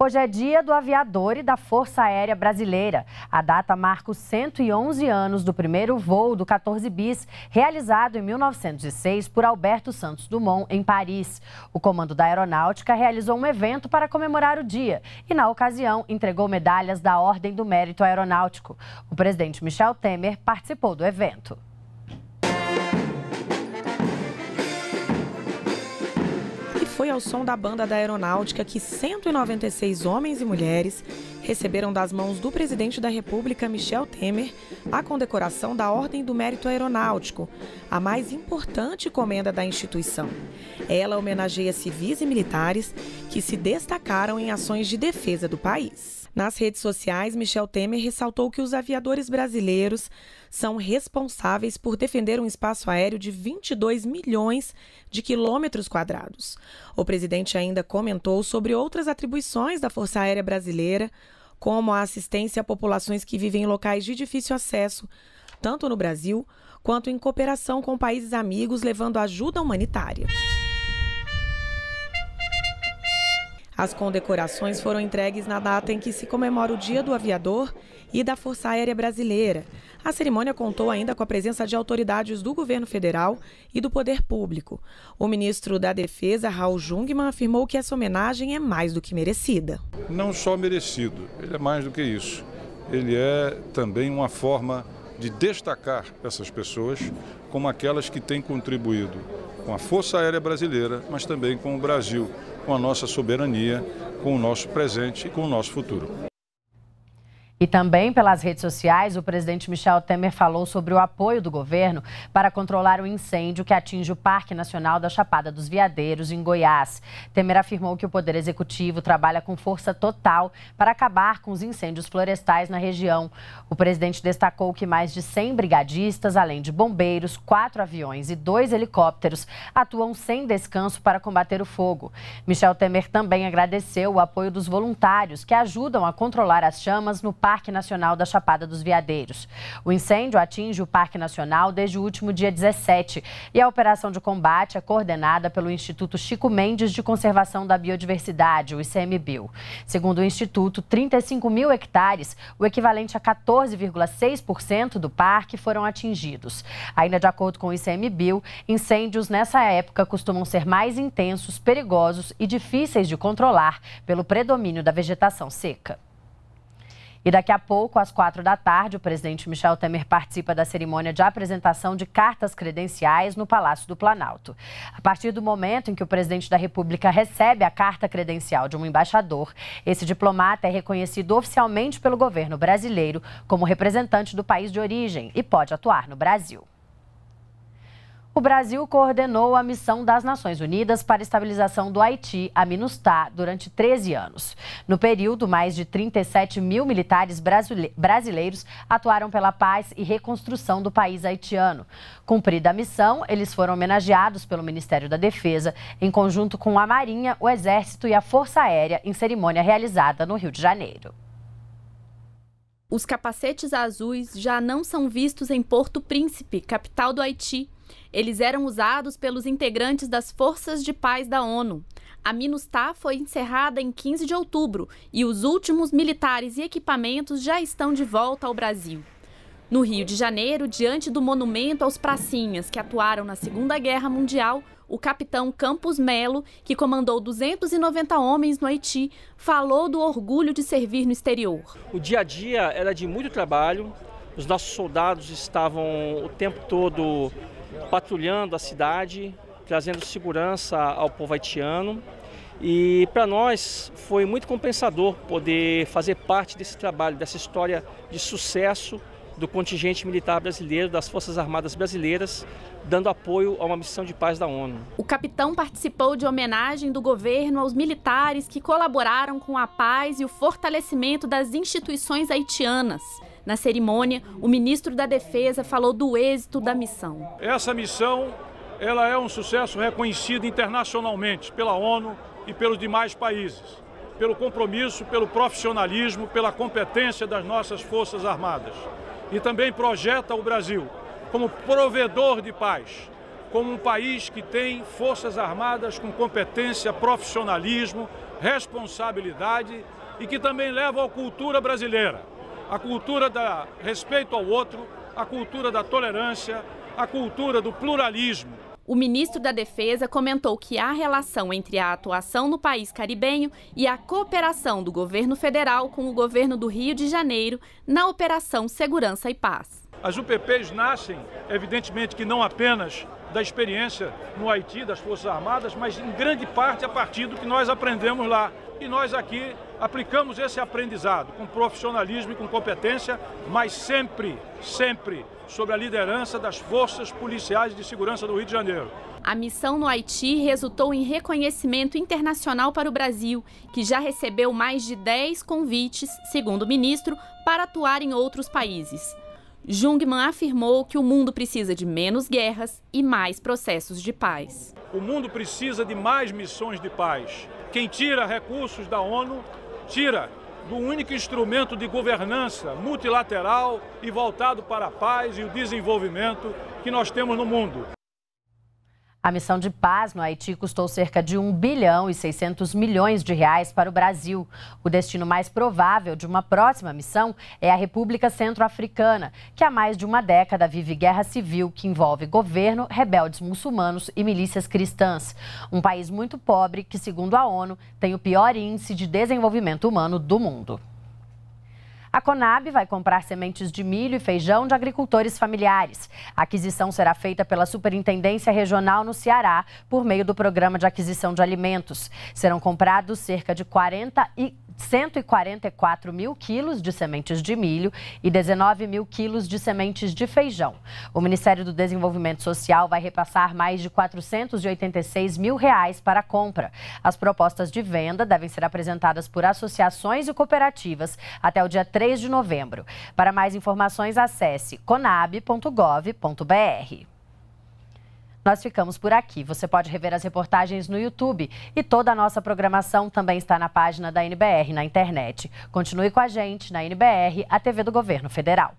Hoje é dia do aviador e da Força Aérea Brasileira. A data marca os 111 anos do primeiro voo do 14 bis, realizado em 1906 por Alberto Santos Dumont, em Paris. O comando da aeronáutica realizou um evento para comemorar o dia e, na ocasião, entregou medalhas da Ordem do Mérito Aeronáutico. O presidente Michel Temer participou do evento. foi ao som da banda da aeronáutica que 196 homens e mulheres receberam das mãos do presidente da República, Michel Temer, a condecoração da Ordem do Mérito Aeronáutico, a mais importante comenda da instituição. Ela homenageia civis e militares que se destacaram em ações de defesa do país. Nas redes sociais, Michel Temer ressaltou que os aviadores brasileiros são responsáveis por defender um espaço aéreo de 22 milhões de quilômetros quadrados. O presidente ainda comentou sobre outras atribuições da Força Aérea Brasileira, como a assistência a populações que vivem em locais de difícil acesso, tanto no Brasil quanto em cooperação com países amigos, levando ajuda humanitária. As condecorações foram entregues na data em que se comemora o Dia do Aviador e da Força Aérea Brasileira. A cerimônia contou ainda com a presença de autoridades do governo federal e do poder público. O ministro da Defesa, Raul Jungmann, afirmou que essa homenagem é mais do que merecida. Não só merecido, ele é mais do que isso. Ele é também uma forma de destacar essas pessoas como aquelas que têm contribuído com a Força Aérea Brasileira, mas também com o Brasil com a nossa soberania, com o nosso presente e com o nosso futuro. E também pelas redes sociais, o presidente Michel Temer falou sobre o apoio do governo para controlar o incêndio que atinge o Parque Nacional da Chapada dos Veadeiros, em Goiás. Temer afirmou que o Poder Executivo trabalha com força total para acabar com os incêndios florestais na região. O presidente destacou que mais de 100 brigadistas, além de bombeiros, quatro aviões e dois helicópteros, atuam sem descanso para combater o fogo. Michel Temer também agradeceu o apoio dos voluntários que ajudam a controlar as chamas no parque Parque Nacional da Chapada dos Veadeiros. O incêndio atinge o Parque Nacional desde o último dia 17 e a operação de combate é coordenada pelo Instituto Chico Mendes de Conservação da Biodiversidade, o ICMBio. Segundo o Instituto, 35 mil hectares, o equivalente a 14,6% do parque, foram atingidos. Ainda de acordo com o ICMBio, incêndios nessa época costumam ser mais intensos, perigosos e difíceis de controlar pelo predomínio da vegetação seca. E daqui a pouco, às quatro da tarde, o presidente Michel Temer participa da cerimônia de apresentação de cartas credenciais no Palácio do Planalto. A partir do momento em que o presidente da República recebe a carta credencial de um embaixador, esse diplomata é reconhecido oficialmente pelo governo brasileiro como representante do país de origem e pode atuar no Brasil. O Brasil coordenou a missão das Nações Unidas para a estabilização do Haiti, a MINUSTAH, durante 13 anos. No período, mais de 37 mil militares brasileiros atuaram pela paz e reconstrução do país haitiano. Cumprida a missão, eles foram homenageados pelo Ministério da Defesa, em conjunto com a Marinha, o Exército e a Força Aérea, em cerimônia realizada no Rio de Janeiro. Os capacetes azuis já não são vistos em Porto Príncipe, capital do Haiti eles eram usados pelos integrantes das Forças de Paz da ONU. A MINUSTAH foi encerrada em 15 de outubro e os últimos militares e equipamentos já estão de volta ao Brasil. No Rio de Janeiro, diante do monumento aos pracinhas que atuaram na Segunda Guerra Mundial, o capitão Campos Melo, que comandou 290 homens no Haiti, falou do orgulho de servir no exterior. O dia a dia era de muito trabalho, os nossos soldados estavam o tempo todo patrulhando a cidade, trazendo segurança ao povo haitiano. E para nós foi muito compensador poder fazer parte desse trabalho, dessa história de sucesso do contingente militar brasileiro, das Forças Armadas Brasileiras, dando apoio a uma missão de paz da ONU. O capitão participou de homenagem do governo aos militares que colaboraram com a paz e o fortalecimento das instituições haitianas. Na cerimônia, o ministro da Defesa falou do êxito da missão. Essa missão ela é um sucesso reconhecido internacionalmente pela ONU e pelos demais países, pelo compromisso, pelo profissionalismo, pela competência das nossas Forças Armadas. E também projeta o Brasil como provedor de paz, como um país que tem Forças Armadas com competência, profissionalismo, responsabilidade e que também leva a cultura brasileira a cultura da respeito ao outro, a cultura da tolerância, a cultura do pluralismo. O ministro da Defesa comentou que há relação entre a atuação no país caribenho e a cooperação do governo federal com o governo do Rio de Janeiro na Operação Segurança e Paz. As UPPs nascem, evidentemente, que não apenas da experiência no Haiti, das Forças Armadas, mas em grande parte a partir do que nós aprendemos lá. E nós aqui aplicamos esse aprendizado com profissionalismo e com competência, mas sempre, sempre sobre a liderança das forças policiais de segurança do Rio de Janeiro. A missão no Haiti resultou em reconhecimento internacional para o Brasil, que já recebeu mais de 10 convites, segundo o ministro, para atuar em outros países. Jungmann afirmou que o mundo precisa de menos guerras e mais processos de paz. O mundo precisa de mais missões de paz. Quem tira recursos da ONU, tira do único instrumento de governança multilateral e voltado para a paz e o desenvolvimento que nós temos no mundo. A missão de paz no Haiti custou cerca de 1 bilhão e 600 milhões de reais para o Brasil. O destino mais provável de uma próxima missão é a República Centro-Africana, que há mais de uma década vive guerra civil que envolve governo, rebeldes muçulmanos e milícias cristãs. Um país muito pobre que, segundo a ONU, tem o pior índice de desenvolvimento humano do mundo. A Conab vai comprar sementes de milho e feijão de agricultores familiares. A aquisição será feita pela Superintendência Regional no Ceará por meio do Programa de Aquisição de Alimentos. Serão comprados cerca de 40 e 144 mil quilos de sementes de milho e 19 mil quilos de sementes de feijão. O Ministério do Desenvolvimento Social vai repassar mais de 486 mil reais para a compra. As propostas de venda devem ser apresentadas por associações e cooperativas até o dia 3 3 de novembro. Para mais informações, acesse conab.gov.br. Nós ficamos por aqui. Você pode rever as reportagens no YouTube e toda a nossa programação também está na página da NBR na internet. Continue com a gente na NBR, a TV do Governo Federal.